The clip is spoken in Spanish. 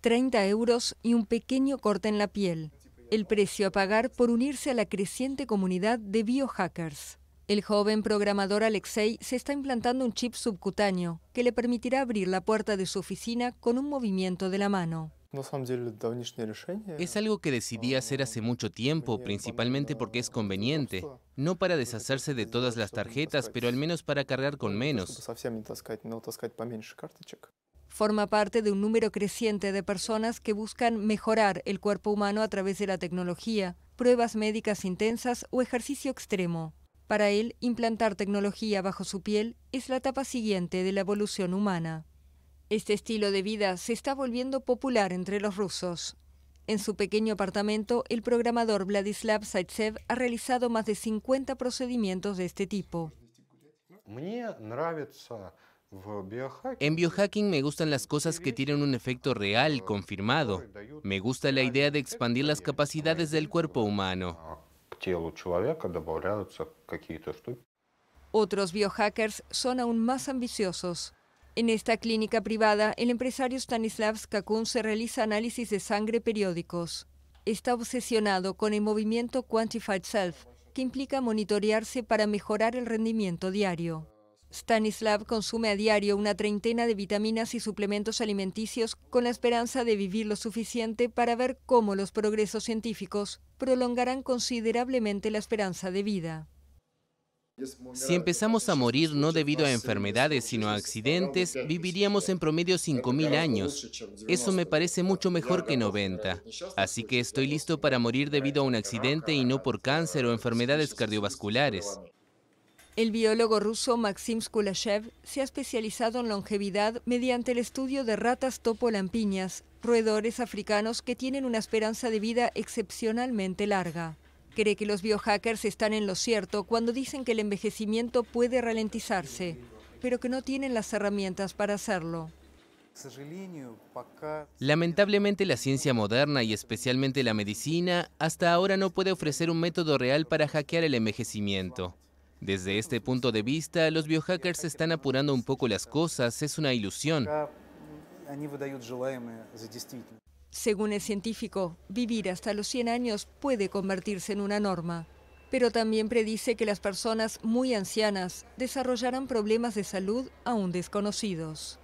30 euros y un pequeño corte en la piel, el precio a pagar por unirse a la creciente comunidad de biohackers. El joven programador Alexei se está implantando un chip subcutáneo que le permitirá abrir la puerta de su oficina con un movimiento de la mano. Es algo que decidí hacer hace mucho tiempo, principalmente porque es conveniente, no para deshacerse de todas las tarjetas, pero al menos para cargar con menos forma parte de un número creciente de personas que buscan mejorar el cuerpo humano a través de la tecnología, pruebas médicas intensas o ejercicio extremo. Para él, implantar tecnología bajo su piel es la etapa siguiente de la evolución humana. Este estilo de vida se está volviendo popular entre los rusos. En su pequeño apartamento, el programador Vladislav Zaitsev ha realizado más de 50 procedimientos de este tipo. En biohacking me gustan las cosas que tienen un efecto real, confirmado. Me gusta la idea de expandir las capacidades del cuerpo humano. Otros biohackers son aún más ambiciosos. En esta clínica privada, el empresario Stanislav Skakun se realiza análisis de sangre periódicos. Está obsesionado con el movimiento Quantified Self, que implica monitorearse para mejorar el rendimiento diario. Stanislav consume a diario una treintena de vitaminas y suplementos alimenticios con la esperanza de vivir lo suficiente para ver cómo los progresos científicos prolongarán considerablemente la esperanza de vida. Si empezamos a morir no debido a enfermedades, sino a accidentes, viviríamos en promedio 5.000 años. Eso me parece mucho mejor que 90. Así que estoy listo para morir debido a un accidente y no por cáncer o enfermedades cardiovasculares. El biólogo ruso Maxim Skulashev se ha especializado en longevidad mediante el estudio de ratas topolampiñas, roedores africanos que tienen una esperanza de vida excepcionalmente larga. Cree que los biohackers están en lo cierto cuando dicen que el envejecimiento puede ralentizarse, pero que no tienen las herramientas para hacerlo. Lamentablemente la ciencia moderna y especialmente la medicina hasta ahora no puede ofrecer un método real para hackear el envejecimiento. Desde este punto de vista, los biohackers están apurando un poco las cosas, es una ilusión. Según el científico, vivir hasta los 100 años puede convertirse en una norma, pero también predice que las personas muy ancianas desarrollarán problemas de salud aún desconocidos.